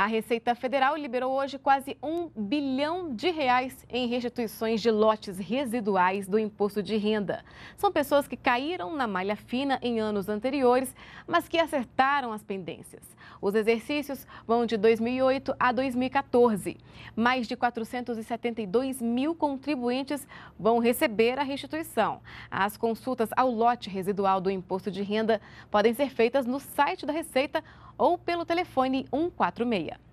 A Receita Federal liberou hoje quase um bilhão de reais em restituições de lotes residuais do imposto de renda. São pessoas que caíram na malha fina em anos anteriores, mas que acertaram as pendências. Os exercícios vão de 2008 a 2014. Mais de 472 mil contribuintes vão receber a restituição. As consultas ao lote residual do imposto de renda podem ser feitas no site da Receita ou pelo telefone 146.